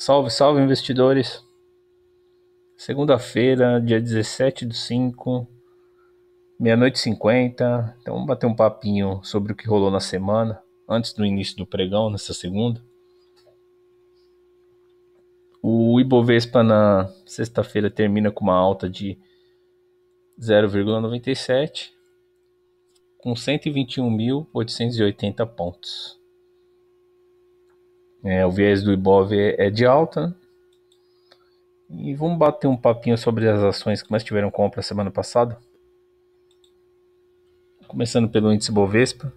Salve, salve investidores! Segunda-feira, dia 17 do 5, meia-noite e 50. Então vamos bater um papinho sobre o que rolou na semana, antes do início do pregão, nessa segunda. O Ibovespa na sexta-feira termina com uma alta de 0,97, com 121.880 pontos. É, o viés do Ibov é, é de alta. E vamos bater um papinho sobre as ações que mais tiveram compra semana passada. Começando pelo índice Bovespa.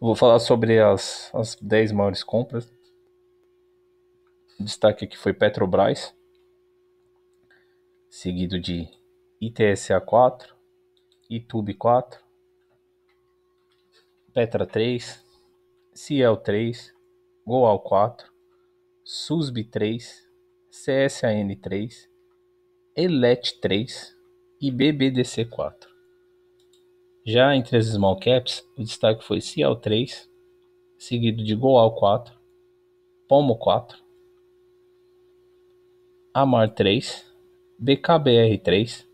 vou falar sobre as, as 10 maiores compras. O destaque aqui foi Petrobras, seguido de ITSA 4, ITUB 4, Petra 3, Ciel 3, Goal 4, SUSB 3, CSAN 3, ELET 3 e BBDC 4. Já entre as small caps, o destaque foi Cial 3, seguido de Goal 4, Pomo 4, Amar 3, BKBR 3,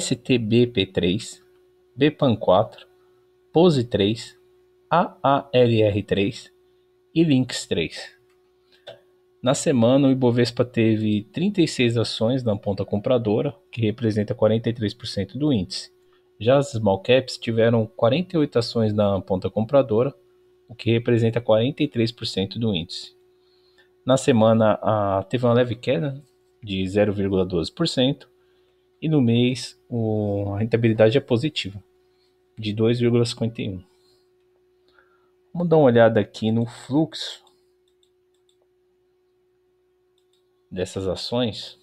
STBP 3, BPAN 4, Pose 3, AALR 3, e Lynx 3. Na semana, o Ibovespa teve 36 ações na ponta compradora, que representa 43% do índice. Já as small caps tiveram 48 ações na ponta compradora, o que representa 43% do índice. Na semana, a, teve uma leve queda de 0,12% e no mês o, a rentabilidade é positiva, de 2,51%. Vamos dar uma olhada aqui no fluxo dessas ações.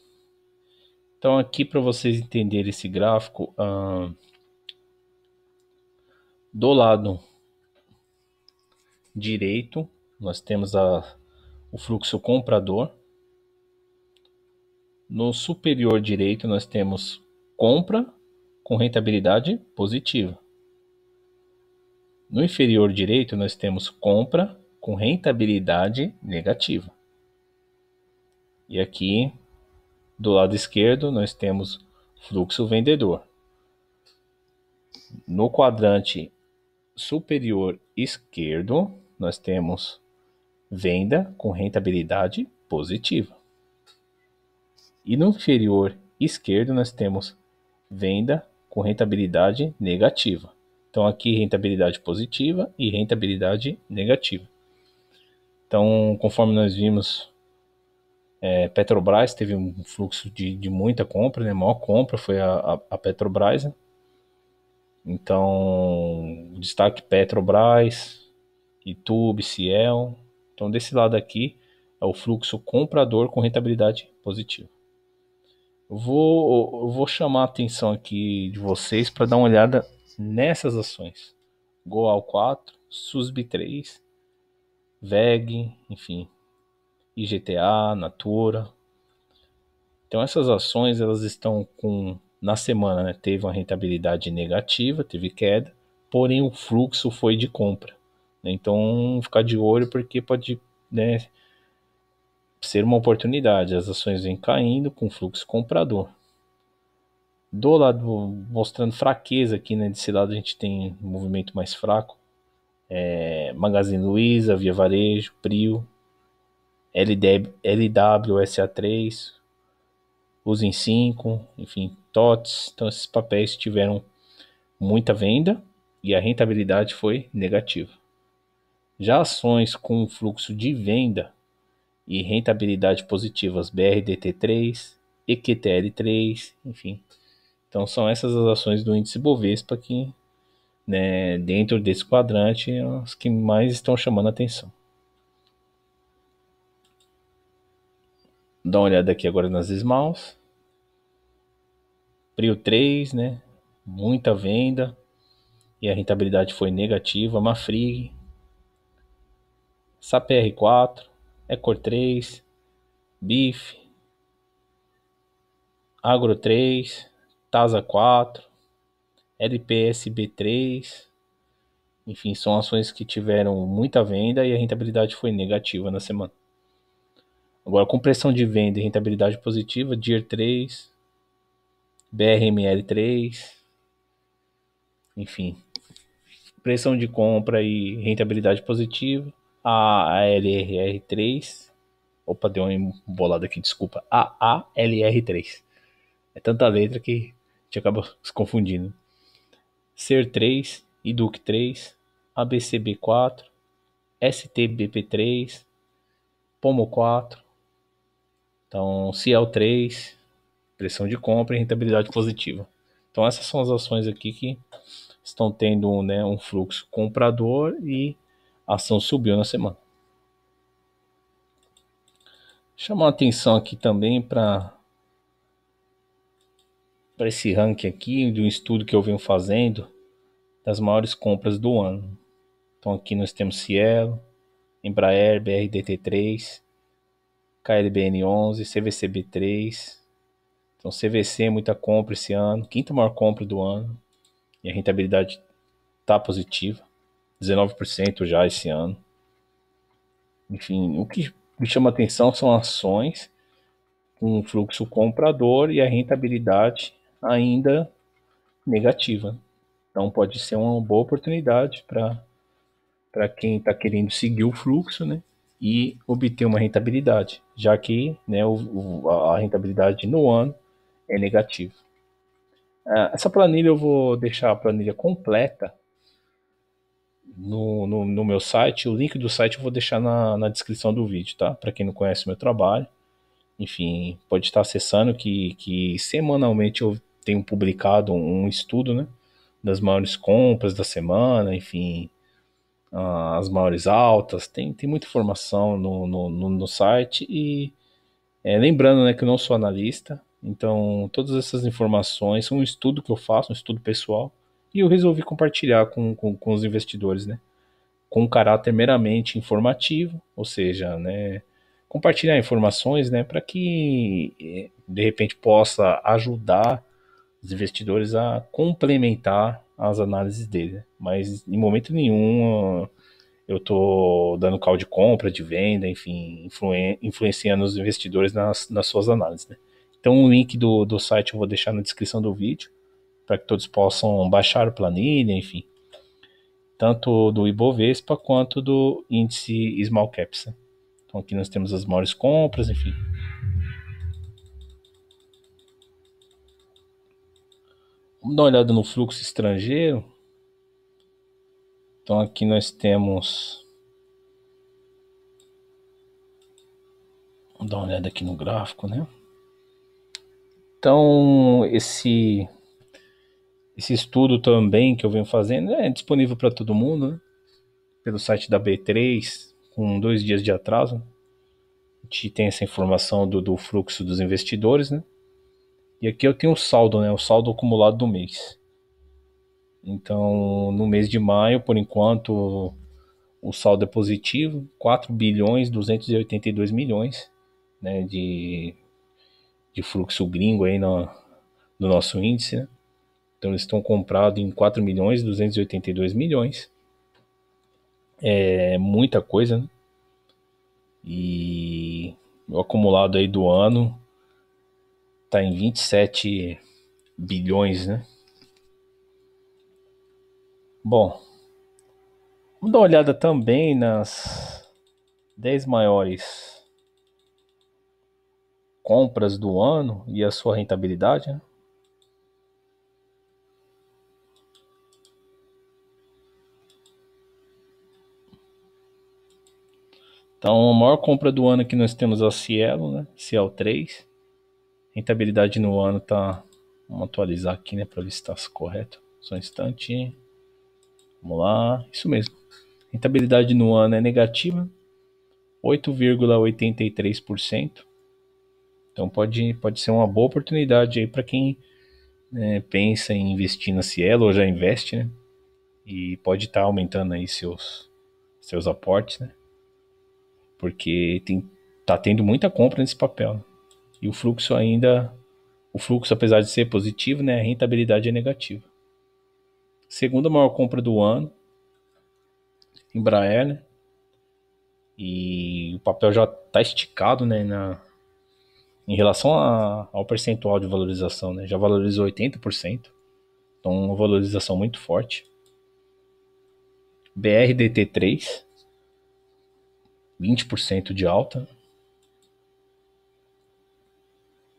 Então aqui para vocês entenderem esse gráfico, ah, do lado direito nós temos a, o fluxo comprador. No superior direito nós temos compra com rentabilidade positiva. No inferior direito, nós temos compra com rentabilidade negativa. E aqui, do lado esquerdo, nós temos fluxo vendedor. No quadrante superior esquerdo, nós temos venda com rentabilidade positiva. E no inferior esquerdo, nós temos venda com rentabilidade negativa. Então aqui rentabilidade positiva e rentabilidade negativa. Então, conforme nós vimos, é, Petrobras teve um fluxo de, de muita compra, né? A maior compra foi a, a, Petrobras. Né? Então, destaque Petrobras, YouTube, Ciel. Então, desse lado aqui é o fluxo comprador com rentabilidade positiva. Eu vou, eu vou chamar a atenção aqui de vocês para dar uma olhada nessas ações. Goal 4, SUSB 3, VEG, enfim, IGTA, Natura. Então essas ações elas estão com na semana né, teve uma rentabilidade negativa, teve queda, porém o fluxo foi de compra. Né? Então ficar de olho porque pode né, ser uma oportunidade. As ações vêm caindo com fluxo comprador do lado mostrando fraqueza aqui, né? Desse lado a gente tem um movimento mais fraco. É, Magazine Luiza, Via Varejo, Prio, LD, LWSA3, Usem 5, enfim, TOTS. Então esses papéis tiveram muita venda e a rentabilidade foi negativa. Já ações com fluxo de venda e rentabilidade positivas BRDT3, EQTL3, enfim, então são essas as ações do índice Bovespa que, né, dentro desse quadrante, é as que mais estão chamando a atenção. Dá uma olhada aqui agora nas Smalls. Prio 3, né? Muita venda. E a rentabilidade foi negativa. Mafrig. SAPR 4. Ecor 3. BIF. Agro 3. TASA 4, LPSB 3. Enfim, são ações que tiveram muita venda e a rentabilidade foi negativa na semana. Agora, com pressão de venda e rentabilidade positiva, DIR 3, BRML 3, enfim, pressão de compra e rentabilidade positiva, a LRR 3, opa, deu uma embolada aqui, desculpa, a ALR 3. É tanta letra que gente acaba se confundindo. Ser 3, Iduc 3, ABCB 4, STBP 3, Pomo 4. Então, cl 3, é pressão de compra e rentabilidade positiva. Então, essas são as ações aqui que estão tendo né, um fluxo comprador e a ação subiu na semana. Chamar atenção aqui também para para esse ranking aqui de um estudo que eu venho fazendo das maiores compras do ano. Então aqui nós temos Cielo, Embraer, BRDT3, KLBN11, CVCB3. Então CVC muita compra esse ano, quinta maior compra do ano. E a rentabilidade tá positiva, 19% já esse ano. Enfim, o que me chama atenção são ações com um fluxo comprador e a rentabilidade ainda negativa. Então pode ser uma boa oportunidade para quem está querendo seguir o fluxo né, e obter uma rentabilidade, já que né, o, a rentabilidade no ano é negativa. É, essa planilha eu vou deixar a planilha completa no, no, no, meu site. O link do site eu vou deixar na, na descrição do vídeo, tá? Para quem não conhece o meu trabalho. Enfim, pode estar acessando que, que semanalmente eu tenho publicado um estudo, né? Das maiores compras da semana, enfim, uh, as maiores altas, tem, tem muita informação no, no, no, no site e é, lembrando, né, que eu não sou analista, então todas essas informações são um estudo que eu faço, um estudo pessoal, e eu resolvi compartilhar com, com, com os investidores, né? Com um caráter meramente informativo, ou seja, né? compartilhar informações, né, para que eh, de repente possa ajudar os investidores a complementar as análises dele. Mas em momento nenhum eu estou dando call de compra, de venda, enfim, influenciando os investidores nas, nas suas análises. Né? Então o link do, do site eu vou deixar na descrição do vídeo para que todos possam baixar o planilha, enfim. Tanto do Ibovespa quanto do índice Small Caps. Né? Então aqui nós temos as maiores compras, enfim. Vamos dar uma olhada no fluxo estrangeiro. Então aqui nós temos. Vamos dar uma olhada aqui no gráfico, né? Então esse esse estudo também que eu venho fazendo é disponível para todo mundo né? pelo site da B3 com dois dias de atraso. A gente tem essa informação do, do fluxo dos investidores, né? E aqui eu tenho o saldo, né? O saldo acumulado do mês. Então, no mês de maio, por enquanto, o saldo é positivo, 4 bilhões 282 milhões, né, de de fluxo gringo aí no, no nosso índice, né? Então eles estão comprados em 4 milhões 282 milhões. É muita coisa, né? E o acumulado aí do ano tá em 27 bilhões, né? Bom, vamos dar uma olhada também nas 10 maiores compras do ano e a sua rentabilidade, né? Então, a maior compra do ano que nós temos é a Cielo, né? Cielo 3. Rentabilidade no ano tá. Vamos atualizar aqui, né? Para ver se está correto. Só um instante. Vamos lá. Isso mesmo. Rentabilidade no ano é negativa. 8,83%. Então pode, pode ser uma boa oportunidade aí para quem né, pensa em investir na Cielo ou já investe, né? E pode estar tá aumentando aí seus, seus aportes, né? Porque tem, tá tendo muita compra nesse papel. Né? E o fluxo ainda, o fluxo apesar de ser positivo, né, a rentabilidade é negativa. Segunda maior compra do ano, Embraer, né? E o papel já está esticado, né, na, em relação a, ao percentual de valorização, né? Já valorizou 80%. Então, uma valorização muito forte. BRDT3, 20% de alta.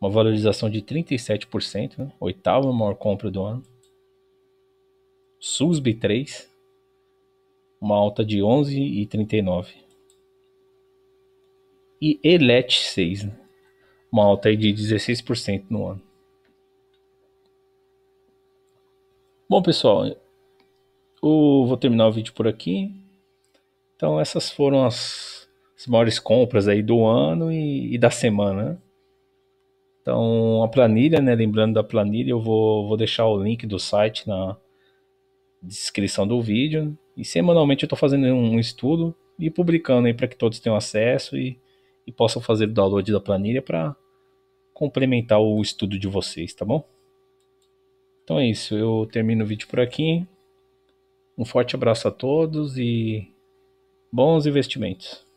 uma valorização de 37%, né? oitava maior compra do ano. SUSB 3, uma alta de 11,39. E ELET 6, né? uma alta de 16% no ano. Bom, pessoal, eu vou terminar o vídeo por aqui. Então, essas foram as, as maiores compras aí do ano e, e da semana. Né? Então, a planilha, né? Lembrando da planilha, eu vou, vou deixar o link do site na descrição do vídeo. E semanalmente eu estou fazendo um estudo e publicando aí para que todos tenham acesso e, e possam fazer o download da planilha para complementar o estudo de vocês, tá bom? Então é isso, eu termino o vídeo por aqui. Um forte abraço a todos e bons investimentos.